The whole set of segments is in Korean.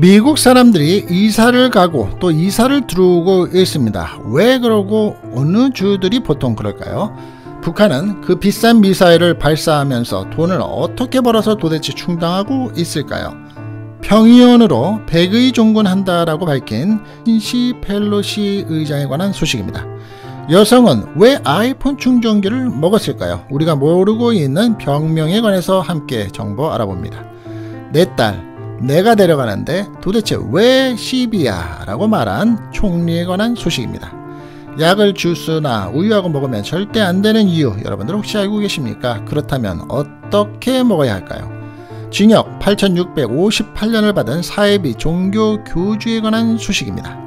미국 사람들이 이사를 가고 또 이사를 들어오고 있습니다. 왜 그러고 어느 주들이 보통 그럴까요? 북한은 그 비싼 미사일을 발사하면서 돈을 어떻게 벌어서 도대체 충당하고 있을까요? 평의원으로 백의 종군한다라고 밝힌 신시 펠로시 의장에 관한 소식입니다. 여성은 왜 아이폰 충전기를 먹었을까요? 우리가 모르고 있는 병명에 관해서 함께 정보 알아봅니다. 내 네 딸, 내가 데려가는데 도대체 왜 시비야 라고 말한 총리에 관한 소식입니다. 약을 주스나 우유하고 먹으면 절대 안 되는 이유 여러분들 혹시 알고 계십니까? 그렇다면 어떻게 먹어야 할까요? 징역 8658년을 받은 사회비 종교 교주에 관한 소식입니다.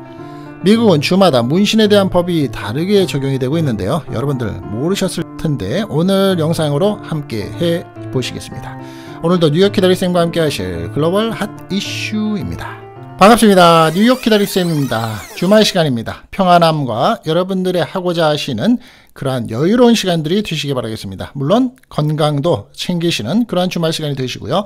미국은 주마다 문신에 대한 법이 다르게 적용이 되고 있는데요. 여러분들 모르셨을 텐데 오늘 영상으로 함께 해 보시겠습니다. 오늘도 뉴욕 기다리쌤과 함께 하실 글로벌 핫 이슈입니다. 반갑습니다. 뉴욕 기다리쌤입니다 주말 시간입니다. 평안함과 여러분들의 하고자 하시는 그러한 여유로운 시간들이 되시기 바라겠습니다. 물론 건강도 챙기시는 그러한 주말 시간이 되시고요.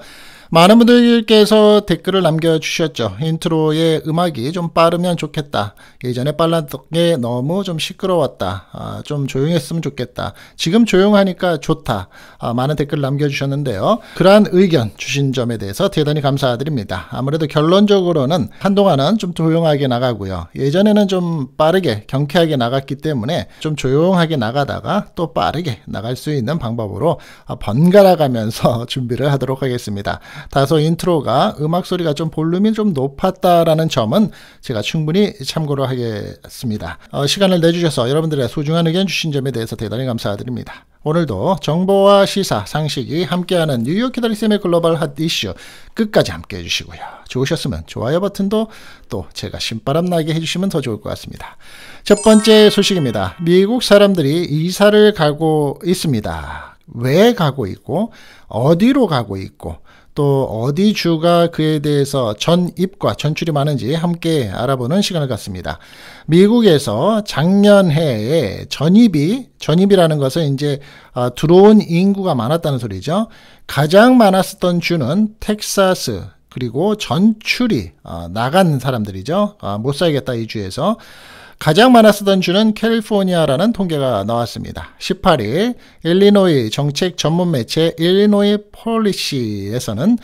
많은 분들께서 댓글을 남겨주셨죠. 인트로의 음악이 좀 빠르면 좋겠다. 예전에 빨랐던 게 너무 좀 시끄러웠다. 아, 좀 조용했으면 좋겠다. 지금 조용하니까 좋다. 아, 많은 댓글 남겨주셨는데요. 그러한 의견 주신 점에 대해서 대단히 감사드립니다. 아무래도 결론적으로는 한동안은 좀 조용하게 나가고요. 예전에는 좀 빠르게 경쾌하게 나갔기 때문에 좀 조용하게 나가다가 또 빠르게 나갈 수 있는 방법으로 아, 번갈아가면서 준비를 하도록 하겠습니다. 다소 인트로가 음악 소리가 좀 볼륨이 좀 높았다라는 점은 제가 충분히 참고를 하겠습니다. 어, 시간을 내주셔서 여러분들의 소중한 의견 주신 점에 대해서 대단히 감사드립니다. 오늘도 정보와 시사, 상식이 함께하는 뉴욕 기다리쌤의 글로벌 핫 이슈 끝까지 함께해 주시고요. 좋으셨으면 좋아요 버튼도 또 제가 신바람 나게 해주시면 더 좋을 것 같습니다. 첫 번째 소식입니다. 미국 사람들이 이사를 가고 있습니다. 왜 가고 있고 어디로 가고 있고 또 어디 주가 그에 대해서 전입과 전출이 많은지 함께 알아보는 시간을 갖습니다. 미국에서 작년해에 전입이 전입이라는 것은 이제 어, 들어온 인구가 많았다는 소리죠. 가장 많았었던 주는 텍사스 그리고 전출이 어, 나간 사람들이죠. 어, 못 살겠다 이 주에서 가장 많았었던 주는 캘리포니아라는 통계가 나왔습니다. 18일 일리노이 정책 전문 매체 일리노이 폴리시에서는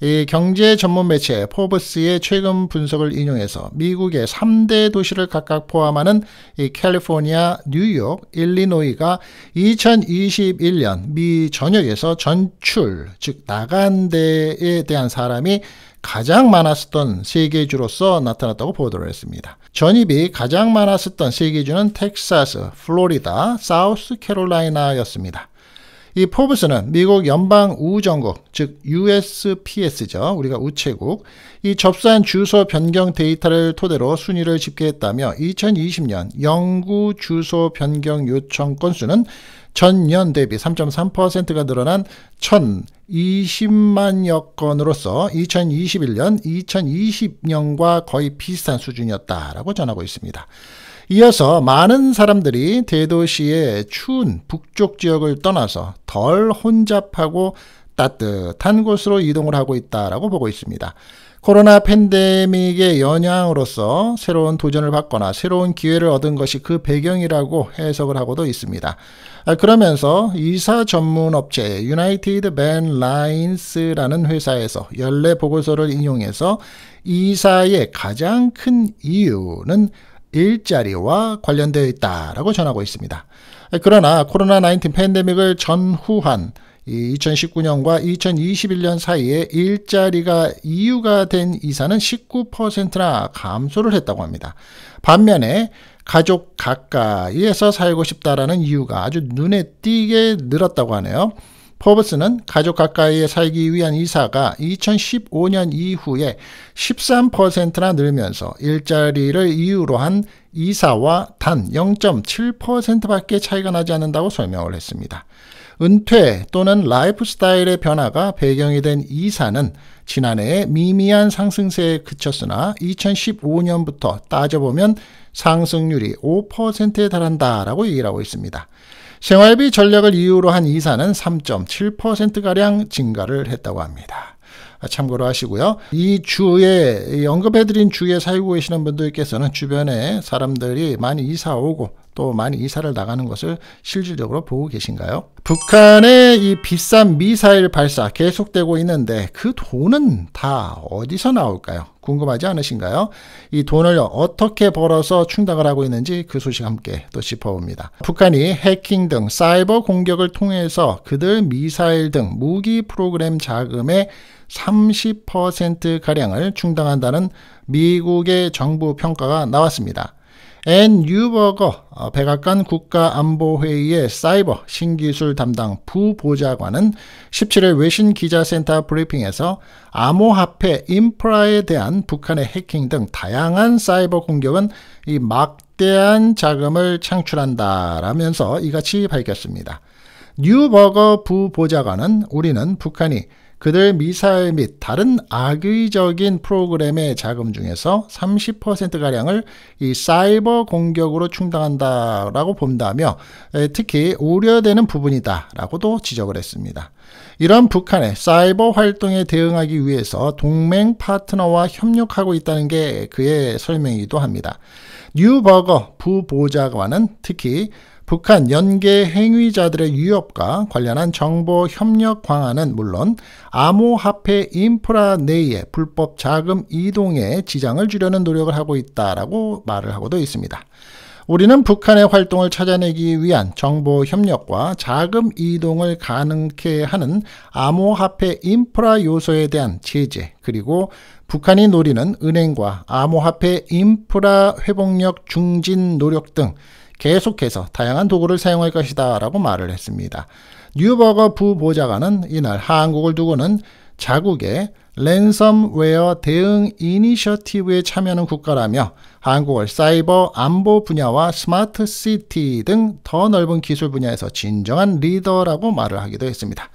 이 경제 전문 매체 포브스의 최근 분석을 인용해서 미국의 3대 도시를 각각 포함하는 이 캘리포니아, 뉴욕, 일리노이가 2021년 미 전역에서 전출, 즉 나간 데에 대한 사람이 가장 많았었던 세계주로서 나타났다고 보도를 했습니다. 전입이 가장 많았었던 세계주는 텍사스, 플로리다, 사우스 캐롤라이나였습니다. 이 포브스는 미국 연방 우정국, 즉 USPS죠. 우리가 우체국. 이 접수한 주소 변경 데이터를 토대로 순위를 집계했다며 2020년 영구 주소 변경 요청 건수는 전년 대비 3.3%가 늘어난 1 20만여 건으로서 2021년, 2020년과 거의 비슷한 수준이었다라고 전하고 있습니다. 이어서 많은 사람들이 대도시의 추운 북쪽 지역을 떠나서 덜 혼잡하고 따뜻한 곳으로 이동을 하고 있다라고 보고 있습니다. 코로나 팬데믹의 연향으로서 새로운 도전을 받거나 새로운 기회를 얻은 것이 그 배경이라고 해석을 하고도 있습니다. 아, 그러면서 이사 전문 업체 유나이티드 d 라인스라는 회사에서 연례 보고서를 인용해서 이사의 가장 큰 이유는 일자리와 관련되어 있다라고 전하고 있습니다. 그러나 코로나19 팬데믹을 전후한 2019년과 2021년 사이에 일자리가 이유가 된 이사는 19%나 감소를 했다고 합니다. 반면에 가족 가까이에서 살고 싶다라는 이유가 아주 눈에 띄게 늘었다고 하네요. 포브스는 가족 가까이에 살기 위한 이사가 2015년 이후에 13%나 늘면서 일자리를 이유로 한 이사와 단 0.7%밖에 차이가 나지 않는다고 설명을 했습니다. 은퇴 또는 라이프 스타일의 변화가 배경이 된 이사는 지난해 미미한 상승세에 그쳤으나 2015년부터 따져보면 상승률이 5%에 달한다라고 얘기를 하고 있습니다. 생활비 전략을 이유로 한 이사는 3.7%가량 증가를 했다고 합니다. 아, 참고로 하시고요. 이 주에 언급해드린 주에 살고 계시는 분들께서는 주변에 사람들이 많이 이사 오고 또 많이 이사를 나가는 것을 실질적으로 보고 계신가요? 북한의 이 비싼 미사일 발사 계속되고 있는데 그 돈은 다 어디서 나올까요? 궁금하지 않으신가요? 이 돈을 어떻게 벌어서 충당을 하고 있는지 그 소식 함께 또 짚어봅니다. 북한이 해킹 등 사이버 공격을 통해서 그들 미사일 등 무기 프로그램 자금의 30%가량을 충당한다는 미국의 정부 평가가 나왔습니다. 앤 뉴버거 어, 백악관 국가안보회의의 사이버 신기술 담당 부보좌관은 17일 외신 기자센터 브리핑에서 암호화폐 인프라에 대한 북한의 해킹 등 다양한 사이버 공격은 이 막대한 자금을 창출한다라면서 이같이 밝혔습니다. 뉴버거 부보좌관은 우리는 북한이 그들 미사일 및 다른 악의적인 프로그램의 자금 중에서 30%가량을 이 사이버 공격으로 충당한다라고 본다며 특히 우려되는 부분이다라고도 지적을 했습니다. 이런 북한의 사이버 활동에 대응하기 위해서 동맹 파트너와 협력하고 있다는 게 그의 설명이기도 합니다. 뉴버거 부보좌관은 특히 북한 연계 행위자들의 위협과 관련한 정보 협력 강화는 물론 암호화폐 인프라 내에 불법 자금 이동에 지장을 주려는 노력을 하고 있다라고 말을 하고도 있습니다. 우리는 북한의 활동을 찾아내기 위한 정보 협력과 자금 이동을 가능케 하는 암호화폐 인프라 요소에 대한 제재, 그리고 북한이 노리는 은행과 암호화폐 인프라 회복력 중진 노력 등 계속해서 다양한 도구를 사용할 것이다 라고 말을 했습니다. 뉴버거 부보좌관은 이날 한국을 두고는 자국의 랜섬웨어 대응 이니셔티브에 참여하는 국가라며 한국을 사이버 안보 분야와 스마트 시티 등 더 넓은 기술 분야에서 진정한 리더라고 말을 하기도 했습니다.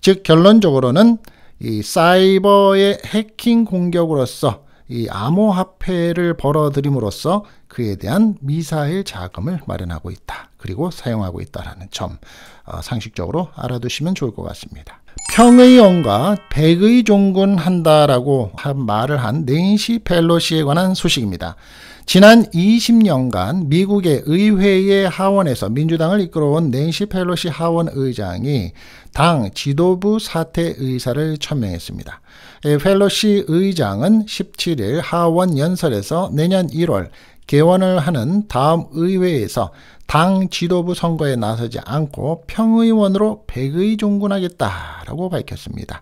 즉 결론적으로는 이 사이버의 해킹 공격으로서 이 암호화폐를 벌어들임으로써 그에 대한 미사일 자금을 마련하고 있다. 그리고 사용하고 있다라는 점 어, 상식적으로 알아두시면 좋을 것 같습니다. 평의원과 백의 종군한다라고 한 말을 한 낸시 펠로시에 관한 소식입니다. 지난 20년간 미국의 의회의 하원에서 민주당을 이끌어온 낸시 펠로시 하원 의장이 당 지도부 사퇴 의사를 천명했습니다. 예, 펠로시 의장은 17일 하원 연설에서 내년 1월 개원을 하는 다음 의회에서 당 지도부 선거에 나서지 않고 평의원으로 백의 종군하겠다라고 밝혔습니다.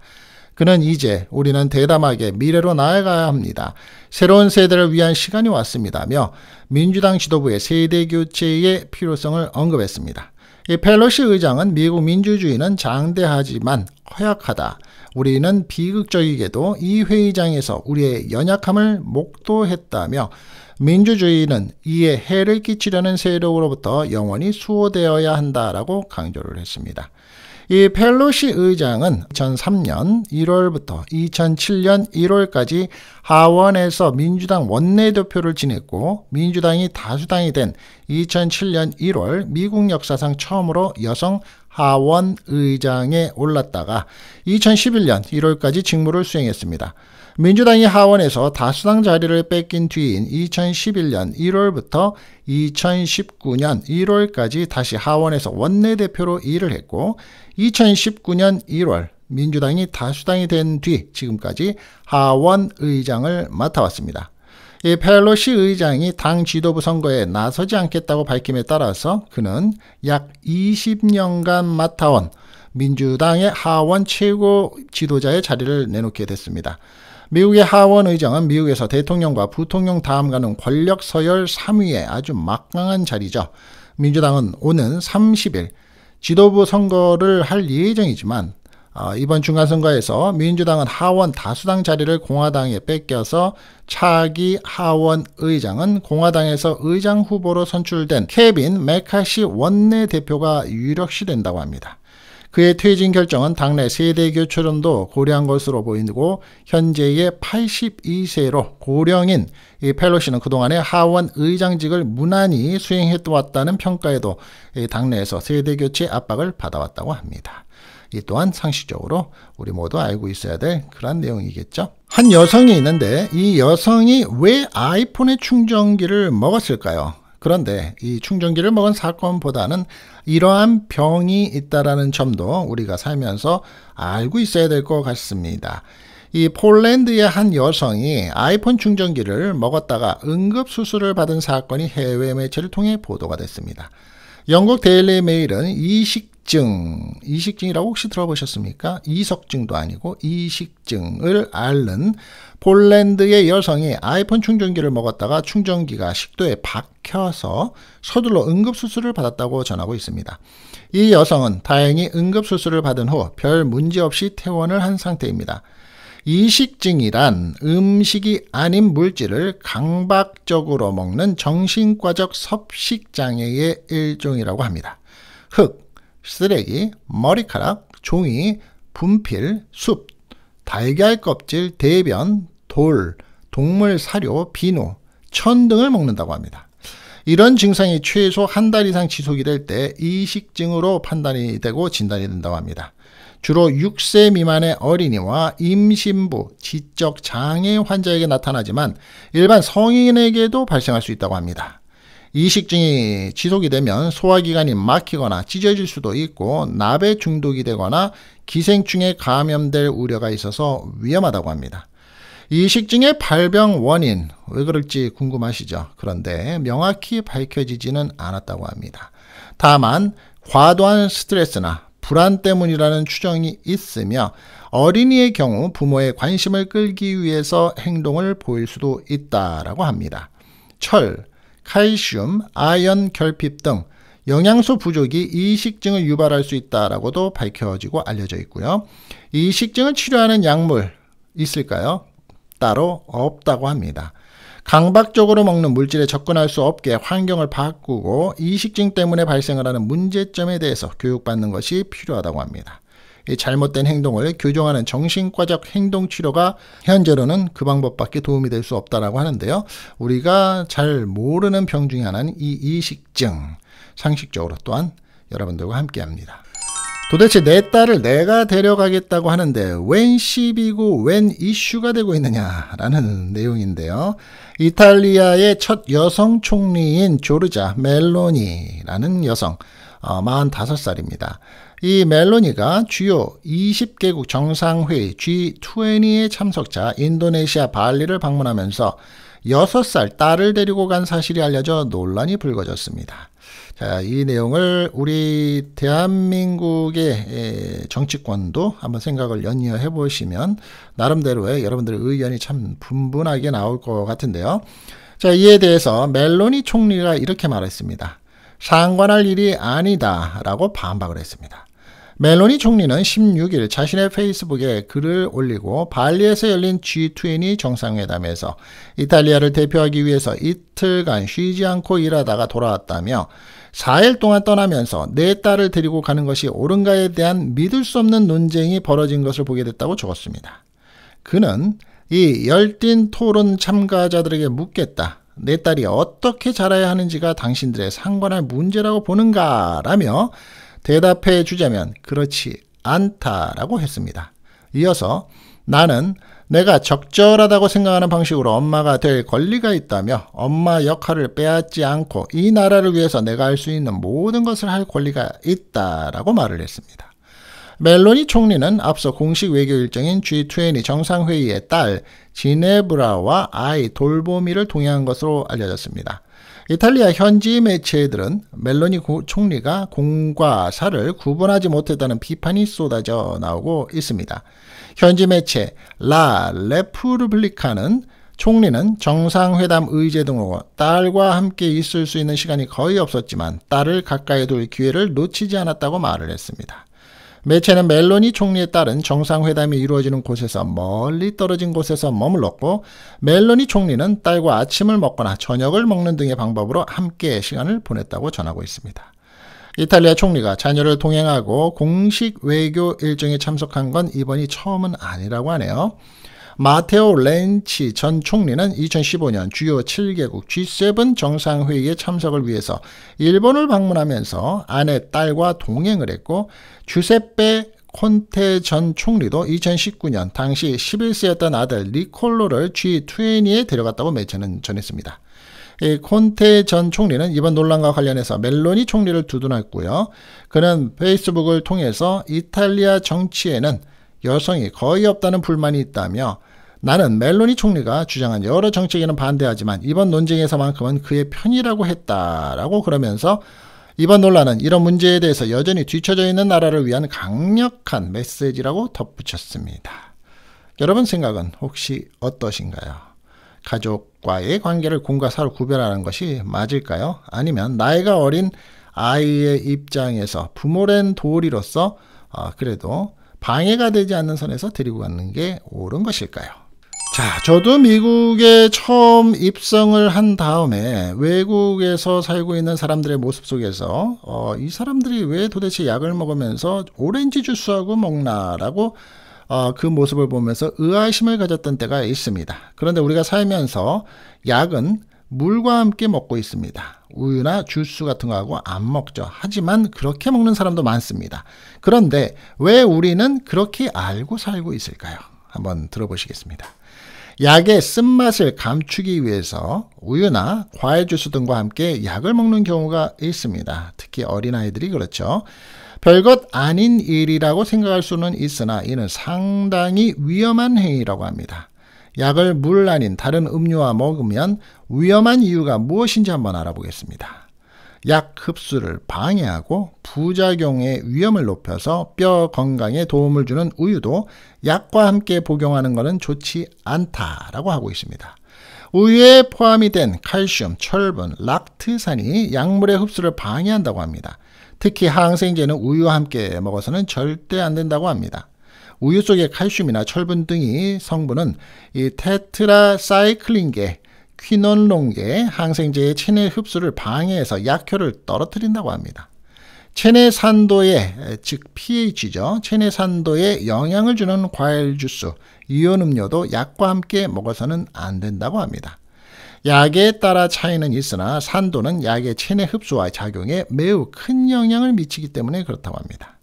그는 이제 우리는 대담하게 미래로 나아가야 합니다. 새로운 세대를 위한 시간이 왔습니다며 민주당 지도부의 세대 교체의 필요성을 언급했습니다. 이 펠로시 의장은 미국 민주주의는 장대하지만 허약하다. 우리는 비극적이게도 이 회의장에서 우리의 연약함을 목도했다며 민주주의는 이에 해를 끼치려는 세력으로부터 영원히 수호되어야 한다라고 강조를 했습니다. 이 펠로시 의장은 2003년 1월부터 2007년 1월까지 하원에서 민주당 원내대표를 지냈고 민주당이 다수당이 된 2007년 1월 미국 역사상 처음으로 여성 하원 의장에 올랐다가 2011년 1월까지 직무를 수행했습니다. 민주당이 하원에서 다수당 자리를 뺏긴 뒤인 2011년 1월부터 2019년 1월까지 다시 하원에서 원내대표로 일을 했고 2019년 1월 민주당이 다수당이 된 뒤 지금까지 하원 의장을 맡아왔습니다. 이 펠로시 의장이 당 지도부 선거에 나서지 않겠다고 밝힘에 따라서 그는 약 20년간 맡아온 민주당의 하원 최고 지도자의 자리를 내놓게 됐습니다. 미국의 하원 의장은 미국에서 대통령과 부통령 다음가는 권력 서열 3위에 아주 막강한 자리죠. 민주당은 오는 30일 지도부 선거를 할 예정이지만 어, 이번 중간선거에서 민주당은 하원 다수당 자리를 공화당에 뺏겨서 차기 하원 의장은 공화당에서 의장 후보로 선출된 케빈 메카시 원내대표가 유력시 된다고 합니다. 그의 퇴진 결정은 당내 세대교 출원도 고려한 것으로 보이고 현재의 82세로 고령인 이 펠로시는 그동안의 하원 의장직을 무난히 수행해왔다는 평가에도 당내에서 세대교체 압박을 받아왔다고 합니다. 이 또한 상식적으로 우리 모두 알고 있어야 될 그런 내용이겠죠. 한 여성이 있는데 이 여성이 왜 아이폰의 충전기를 먹었을까요? 그런데 이 충전기를 먹은 사건보다는 이러한 병이 있다라는 점도 우리가 살면서 알고 있어야 될 것 같습니다. 이 폴란드의 한 여성이 아이폰 충전기를 먹었다가 응급수술을 받은 사건이 해외 매체를 통해 보도가 됐습니다. 영국 데일리 메일은 이식증, 이식증이라고 혹시 들어보셨습니까? 이석증도 아니고 이식증을 앓는 폴란드의 여성이 아이폰 충전기를 먹었다가 충전기가 식도에 박 켜서 서둘러 응급수술을 받았다고 전하고 있습니다. 이 여성은 다행히 응급수술을 받은 후 별 문제 없이 퇴원을 한 상태입니다. 이식증이란 음식이 아닌 물질을 강박적으로 먹는 정신과적 섭식장애의 일종이라고 합니다. 흙, 쓰레기, 머리카락, 종이, 분필, 숲, 달걀 껍질, 대변, 돌, 동물 사료, 비누, 천 등을 먹는다고 합니다. 이런 증상이 최소 한 달 이상 지속이 될 때 이식증으로 판단이 되고 진단이 된다고 합니다. 주로 6세 미만의 어린이와 임신부, 지적 장애 환자에게 나타나지만 일반 성인에게도 발생할 수 있다고 합니다. 이식증이 지속이 되면 소화기관이 막히거나 찢어질 수도 있고 납에 중독이 되거나 기생충에 감염될 우려가 있어서 위험하다고 합니다. 이식증의 발병 원인 왜 그럴지 궁금하시죠? 그런데 명확히 밝혀지지는 않았다고 합니다. 다만 과도한 스트레스나 불안 때문이라는 추정이 있으며 어린이의 경우 부모의 관심을 끌기 위해서 행동을 보일 수도 있다라고 합니다. 철, 칼슘, 아연 결핍 등 영양소 부족이 이식증을 유발할 수 있다라고도 밝혀지고 알려져 있고요. 이식증을 치료하는 약물 있을까요? 따로 없다고 합니다. 강박적으로 먹는 물질에 접근할 수 없게 환경을 바꾸고 이식증 때문에 발생을 하는 문제점에 대해서 교육받는 것이 필요하다고 합니다. 이 잘못된 행동을 교정하는 정신과적 행동치료가 현재로는 그 방법밖에 도움이 될 수 없다라고 하는데요. 우리가 잘 모르는 병 중에 하나는 이 이식증. 상식적으로 또한 여러분들과 함께합니다. 도대체 내 딸을 내가 데려가겠다고 하는데 웬 시비고 웬 이슈가 되고 있느냐라는 내용인데요. 이탈리아의 첫 여성 총리인 조르자 멜로니라는 여성 어, 45살입니다. 이 멜로니가 주요 20개국 정상회의 G20의 참석자 인도네시아 발리를 방문하면서 6살 딸을 데리고 간 사실이 알려져 논란이 불거졌습니다. 자, 이 내용을 우리 대한민국의 정치권도 한번 생각을 연이어 해보시면 나름대로의 여러분들의 의견이 참 분분하게 나올 것 같은데요. 자, 이에 대해서 멜로니 총리가 이렇게 말했습니다. 상관할 일이 아니다라고 반박을 했습니다. 멜로니 총리는 16일 자신의 페이스북에 글을 올리고 발리에서 열린 G20 정상회담에서 이탈리아를 대표하기 위해서 이틀간 쉬지 않고 일하다가 돌아왔다며 4일 동안 떠나면서 내 딸을 데리고 가는 것이 옳은가에 대한 믿을 수 없는 논쟁이 벌어진 것을 보게 됐다고 적었습니다. 그는 이 열띤 토론 참가자들에게 묻겠다. 내 딸이 어떻게 자라야 하는지가 당신들의 상관할 문제라고 보는가? 라며 대답해 주자면 그렇지 않다라고 했습니다. 이어서 나는 내가 적절하다고 생각하는 방식으로 엄마가 될 권리가 있다며 엄마 역할을 빼앗지 않고 이 나라를 위해서 내가 할 수 있는 모든 것을 할 권리가 있다라고 말을 했습니다. 멜로니 총리는 앞서 공식 외교 일정인 G20 정상회의의 딸 지네브라와 아이 돌보미를 동행한 것으로 알려졌습니다. 이탈리아 현지 매체들은 멜로니 고, 총리가 공과 사를 구분하지 못했다는 비판이 쏟아져 나오고 있습니다. 현지 매체 라 레프르블리카는 총리는 정상회담 의제 등으로 딸과 함께 있을 수 있는 시간이 거의 없었지만 딸을 가까이 둘 기회를 놓치지 않았다고 말을 했습니다. 매체는 멜로니 총리에 따른 정상회담이 이루어지는 곳에서 멀리 떨어진 곳에서 머물렀고 멜로니 총리는 딸과 아침을 먹거나 저녁을 먹는 등의 방법으로 함께 시간을 보냈다고 전하고 있습니다. 이탈리아 총리가 자녀를 동행하고 공식 외교 일정에 참석한 건 이번이 처음은 아니라고 하네요. 마테오 렌치 전 총리는 2015년 주요 7개국 G7 정상회의에 참석을 위해서 일본을 방문하면서 아내 딸과 동행을 했고 주세페 콘테 전 총리도 2019년 당시 11세였던 아들 리콜로를 G20에 데려갔다고 매체는 전했습니다. 콘테 전 총리는 이번 논란과 관련해서 멜로니 총리를 두둔했고요. 그는 페이스북을 통해서 이탈리아 정치에는 여성이 거의 없다는 불만이 있다며 나는 멜로니 총리가 주장한 여러 정책에는 반대하지만 이번 논쟁에서만큼은 그의 편이라고 했다라고 그러면서 이번 논란은 이런 문제에 대해서 여전히 뒤처져 있는 나라를 위한 강력한 메시지라고 덧붙였습니다. 여러분 생각은 혹시 어떠신가요? 가족과의 관계를 공과 사로 구별하는 것이 맞을까요? 아니면 나이가 어린 아이의 입장에서 부모랜 도리로서 어, 그래도 방해가 되지 않는 선에서 데리고 가는 게 옳은 것일까요? 자, 저도 미국에 처음 입성을 한 다음에 외국에서 살고 있는 사람들의 모습 속에서 어, 이 사람들이 왜 도대체 약을 먹으면서 오렌지 주스하고 먹나라고 어, 그 모습을 보면서 의아심을 가졌던 때가 있습니다. 그런데 우리가 살면서 약은 물과 함께 먹고 있습니다. 우유나 주스 같은 거하고 안 먹죠. 하지만 그렇게 먹는 사람도 많습니다. 그런데 왜 우리는 그렇게 알고 살고 있을까요? 한번 들어보시겠습니다. 약의 쓴맛을 감추기 위해서 우유나 과일 주스 등과 함께 약을 먹는 경우가 있습니다. 특히 어린아이들이 그렇죠. 별것 아닌 일이라고 생각할 수는 있으나 이는 상당히 위험한 행위라고 합니다. 약을 물 아닌 다른 음료와 먹으면 위험한 이유가 무엇인지 한번 알아보겠습니다. 약 흡수를 방해하고 부작용의 위험을 높여서 뼈 건강에 도움을 주는 우유도 약과 함께 복용하는 것은 좋지 않다라고 하고 있습니다. 우유에 포함이 된 칼슘, 철분, 락트산이 약물의 흡수를 방해한다고 합니다. 특히 항생제는 우유와 함께 먹어서는 절대 안 된다고 합니다. 우유 속의 칼슘이나 철분 등이 성분은 이 테트라사이클린계 퀴놀롱계 항생제의 체내 흡수를 방해해서 약효를 떨어뜨린다고 합니다. 체내 산도에 즉 pH죠. 체내 산도에 영향을 주는 과일 주스, 이온 음료도 약과 함께 먹어서는 안 된다고 합니다. 약에 따라 차이는 있으나 산도는 약의 체내 흡수와 작용에 매우 큰 영향을 미치기 때문에 그렇다고 합니다.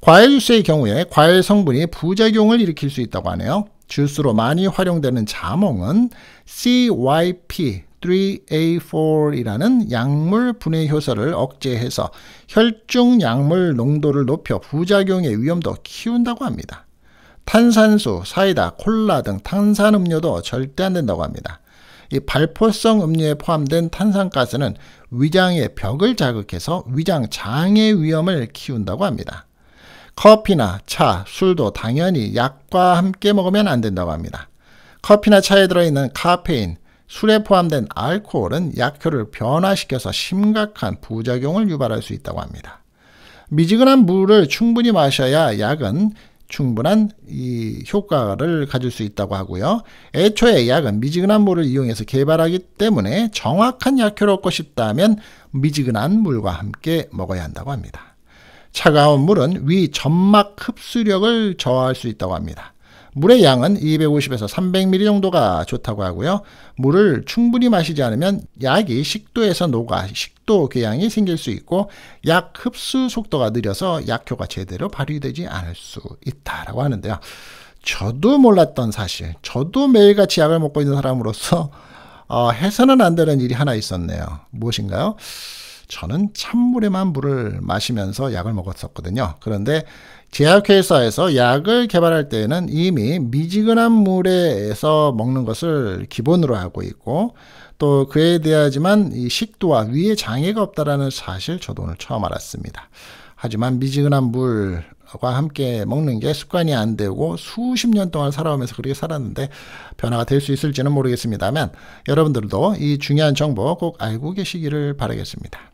과일 주스의 경우에 과일 성분이 부작용을 일으킬 수 있다고 하네요. 주스로 많이 활용되는 자몽은 CYP 3A4이라는 약물 분해 효소를 억제해서 혈중 약물 농도를 높여 부작용의 위험도 키운다고 합니다. 탄산수, 사이다, 콜라 등 탄산 음료도 절대 안 된다고 합니다. 이 발포성 음료에 포함된 탄산가스는 위장의 벽을 자극해서 위장 장애 위험을 키운다고 합니다. 커피나 차, 술도 당연히 약과 함께 먹으면 안 된다고 합니다. 커피나 차에 들어있는 카페인, 술에 포함된 알코올은 약효를 변화시켜서 심각한 부작용을 유발할 수 있다고 합니다. 미지근한 물을 충분히 마셔야 약은 충분한 이 효과를 가질 수 있다고 하고요. 애초에 약은 미지근한 물을 이용해서 개발하기 때문에 정확한 약효를 얻고 싶다면 미지근한 물과 함께 먹어야 한다고 합니다. 차가운 물은 위 점막 흡수력을 저하할 수 있다고 합니다. 물의 양은 250에서 300ml 정도가 좋다고 하고요. 물을 충분히 마시지 않으면 약이 식도에서 녹아 식도 궤양이 생길 수 있고 약 흡수 속도가 느려서 약효가 제대로 발휘되지 않을 수 있다라고 하는데요. 저도 몰랐던 사실, 저도 매일같이 약을 먹고 있는 사람으로서 어, 해서는 안 되는 일이 하나 있었네요. 무엇인가요? 저는 찬물에만 물을 마시면서 약을 먹었었거든요. 그런데 제약회사에서 약을 개발할 때에는 이미 미지근한 물에서 먹는 것을 기본으로 하고 있고 또 그에 대하지만 이 식도와 위에 장애가 없다라는 사실 저도 오늘 처음 알았습니다. 하지만 미지근한 물과 함께 먹는 게 습관이 안 되고 수십 년 동안 살아오면서 그렇게 살았는데 변화가 될 수 있을지는 모르겠습니다만 여러분들도 이 중요한 정보 꼭 알고 계시기를 바라겠습니다.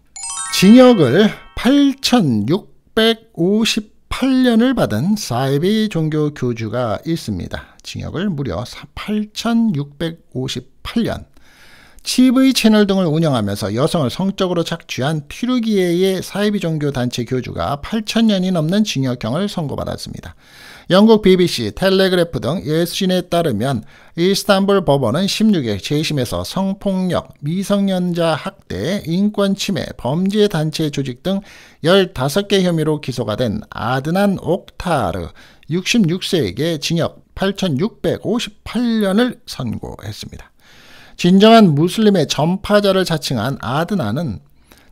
징역을 8,658년을 받은 사이비 종교 교주가 있습니다. 징역을 무려 8,658년. TV 채널 등을 운영하면서 여성을 성적으로 착취한 튀르기예의 사이비 종교 단체 교주가 8,000년이 넘는 징역형을 선고받았습니다. 영국 BBC, 텔레그래프 등 예수신에 따르면 이스탄불 법원은 16일 재심에서 성폭력, 미성년자 학대, 인권침해, 범죄단체 조직 등 15개 혐의로 기소가 된 아드난 옥타르 66세에게 징역 8,658년을 선고했습니다. 진정한 무슬림의 전파자를 자칭한 아드나는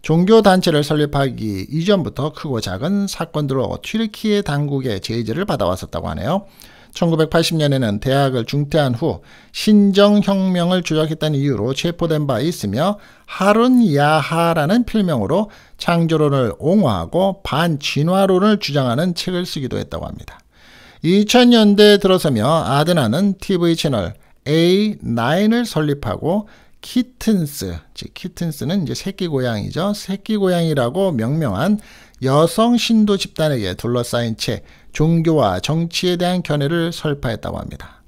종교단체를 설립하기 이전부터 크고 작은 사건들로 튀르키예 당국의 제재를 받아왔었다고 하네요. 1980년에는 대학을 중퇴한 후 신정혁명을 조작했다는 이유로 체포된 바 있으며 하룬 야하라는 필명으로 창조론을 옹호하고 반진화론을 주장하는 책을 쓰기도 했다고 합니다. 2000년대에 들어서며 아드나는 TV 채널 A9을 설립하고 키튼스, 즉 키튼스는 이제 새끼 고양이죠. 새끼 고양이라고 명명한 여성 신도 집단에게 둘러싸인 채 종교와 정치에 대한 견해를 설파했다고 합니다.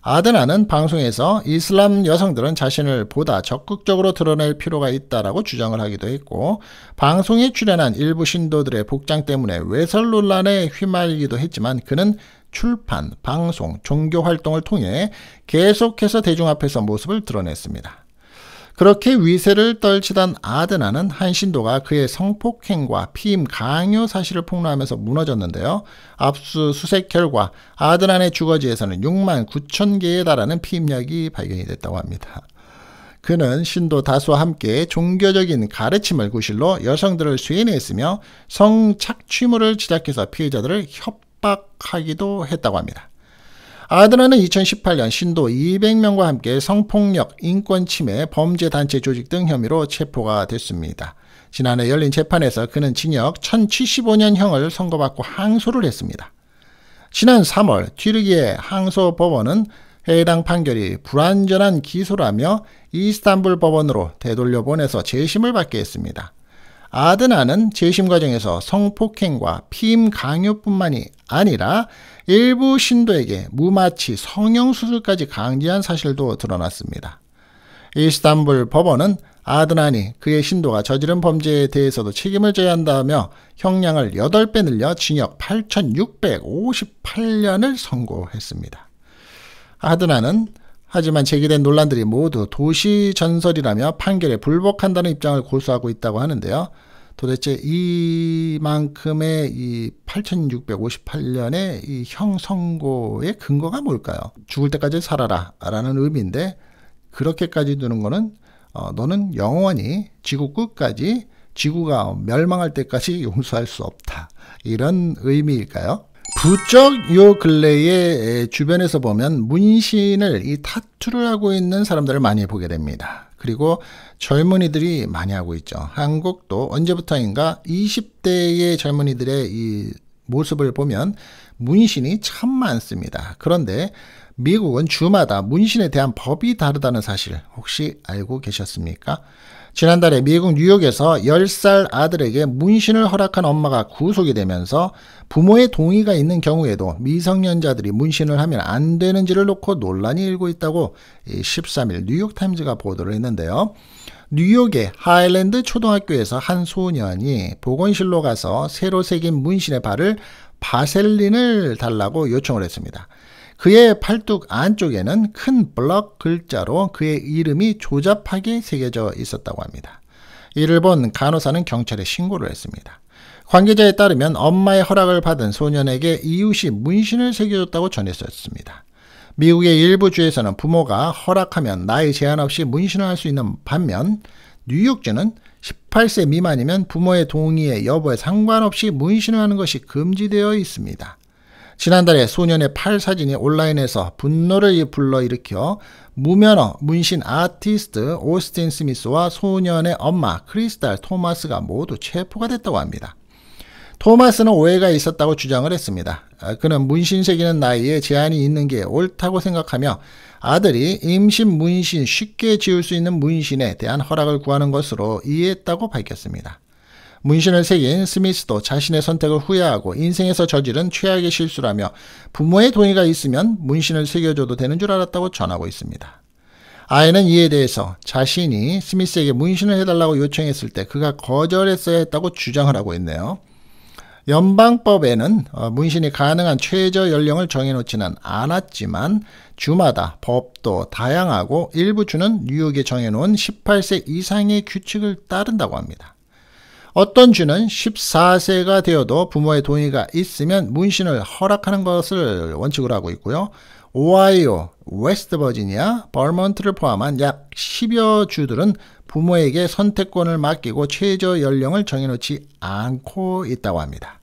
아드나는 방송에서 이슬람 여성들은 자신을 보다 적극적으로 드러낼 필요가 있다라고 주장을 하기도 했고 방송에 출연한 일부 신도들의 복장 때문에 외설 논란에 휘말리기도 했지만 그는 출판, 방송, 종교 활동을 통해 계속해서 대중 앞에서 모습을 드러냈습니다. 그렇게 위세를 떨치던 아드나는 한신도가 그의 성폭행과 피임 강요 사실을 폭로하면서 무너졌는데요. 압수수색 결과 아드나의 주거지에서는 6만 9천 개에 달하는 피임약이 발견이 됐다고 합니다. 그는 신도 다수와 함께 종교적인 가르침을 구실로 여성들을 수인했으며 성착취물을 제작해서 피해자들을 협박하기도 했다고 합니다. 아드나는 2018년 신도 200명과 함께 성폭력, 인권침해, 범죄단체 조직 등 혐의로 체포가 됐습니다. 지난해 열린 재판에서 그는 징역 1075년형을 선고받고 항소를 했습니다. 지난 3월 튀르기의 항소 법원은 해당 판결이 불완전한 기소라며 이스탄불 법원으로 되돌려 보내서 재심을 받게 했습니다. 아드나는 재심 과정에서 성폭행과 피임 강요뿐만이 아니라 일부 신도에게 무마치 성형수술까지 강제한 사실도 드러났습니다. 이스탄불 법원은 아드난이 그의 신도가 저지른 범죄에 대해서도 책임을 져야 한다며 형량을 8배 늘려 징역 8,658년을 선고했습니다. 아드난은 하지만 제기된 논란들이 모두 도시 전설이라며 판결에 불복한다는 입장을 고수하고 있다고 하는데요. 도대체 이만큼의 이 8658년의 이 형선고의 근거가 뭘까요? 죽을 때까지 살아라 라는 의미인데 그렇게까지 두는 거는 어, 너는 영원히 지구 끝까지 지구가 멸망할 때까지 용서할 수 없다. 이런 의미일까요? 부쩍 요 근래에 주변에서 보면 문신을 이 타투를 하고 있는 사람들을 많이 보게 됩니다. 그리고 젊은이들이 많이 하고 있죠. 한국도 언제부터인가 20대의 젊은이들의 이 모습을 보면 문신이 참 많습니다. 그런데 미국은 주마다 문신에 대한 법이 다르다는 사실 혹시 알고 계셨습니까? 지난달에 미국 뉴욕에서 10살 아들에게 문신을 허락한 엄마가 구속이 되면서 부모의 동의가 있는 경우에도 미성년자들이 문신을 하면 안 되는지를 놓고 논란이 일고 있다고 13일 뉴욕타임즈가 보도를 했는데요. 뉴욕의 하일랜드 초등학교에서 한 소년이 보건실로 가서 새로 새긴 문신의 발을 바셀린을 달라고 요청을 했습니다. 그의 팔뚝 안쪽에는 큰 블럭 글자로 그의 이름이 조잡하게 새겨져 있었다고 합니다. 이를 본 간호사는 경찰에 신고를 했습니다. 관계자에 따르면 엄마의 허락을 받은 소년에게 이웃이 문신을 새겨줬다고 전했었습니다. 미국의 일부 주에서는 부모가 허락하면 나이 제한 없이 문신을 할 수 있는 반면 뉴욕주는 18세 미만이면 부모의 동의에 여부에 상관없이 문신을 하는 것이 금지되어 있습니다. 지난달에 소년의 팔 사진이 온라인에서 분노를 불러일으켜 무면허 문신 아티스트 오스틴 스미스와 소년의 엄마 크리스탈 토마스가 모두 체포가 됐다고 합니다. 토마스는 오해가 있었다고 주장을 했습니다. 아, 그는 문신 새기는 나이에 제한이 있는 게 옳다고 생각하며 아들이 임신 문신 쉽게 지울 수 있는 문신에 대한 허락을 구하는 것으로 이해했다고 밝혔습니다. 문신을 새긴 스미스도 자신의 선택을 후회하고 인생에서 저지른 최악의 실수라며 부모의 동의가 있으면 문신을 새겨줘도 되는 줄 알았다고 전하고 있습니다. 아이는 이에 대해서 자신이 스미스에게 문신을 해달라고 요청했을 때 그가 거절했어야 했다고 주장을 하고 있네요. 연방법에는 어, 문신이 가능한 최저 연령을 정해놓지는 않았지만 주마다 법도 다양하고 일부 주는 뉴욕에 정해놓은 18세 이상의 규칙을 따른다고 합니다. 어떤 주는 14세가 되어도 부모의 동의가 있으면 문신을 허락하는 것을 원칙으로 하고 있고요. 오하이오, 웨스트 버지니아, 버몬트를 포함한 약 10여 주들은 부모에게 선택권을 맡기고 최저 연령을 정해놓지 않고 있다고 합니다.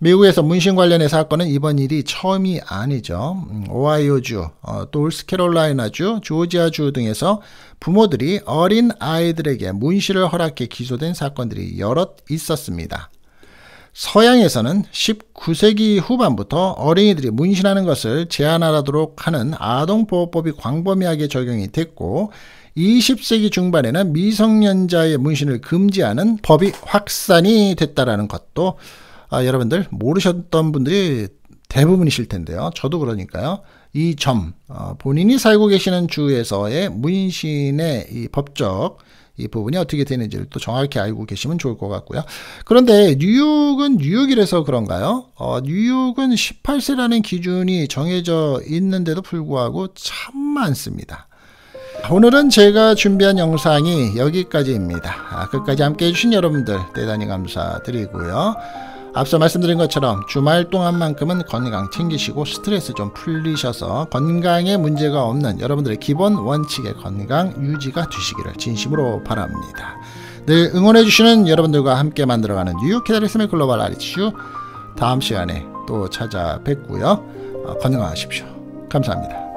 미국에서 문신 관련의 사건은 이번 일이 처음이 아니죠. 음, 오하이오주, 어, 또 올스캐롤라이나주, 조지아주 등에서 부모들이 어린 아이들에게 문신을 허락해 기소된 사건들이 여럿 있었습니다. 서양에서는 19세기 후반부터 어린이들이 문신하는 것을 제한하도록 하는 아동보호법이 광범위하게 적용이 됐고 20세기 중반에는 미성년자의 문신을 금지하는 법이 확산이 됐다라는 것도 아, 여러분들 모르셨던 분들이 대부분이실 텐데요. 저도 그러니까요. 이 점, 어, 본인이 살고 계시는 주에서의 문신의이 법적 이 부분이 어떻게 되는지를 또 정확히 알고 계시면 좋을 것 같고요. 그런데 뉴욕은 뉴욕이라서 그런가요? 어, 뉴욕은 18세라는 기준이 정해져 있는데도 불구하고 참 많습니다. 오늘은 제가 준비한 영상이 여기까지입니다. 아, 끝까지 함께 해주신 여러분들 대단히 감사드리고요. 앞서 말씀드린 것처럼 주말 동안만큼은 건강 챙기시고 스트레스 좀 풀리셔서 건강에 문제가 없는 여러분들의 기본 원칙의 건강 유지가 되시기를 진심으로 바랍니다. 늘 응원해주시는 여러분들과 함께 만들어가는 뉴욕 캐다리스의 글로벌 아리츠 다음 시간에 또 찾아뵙고요. 어, 건강하십시오. 감사합니다.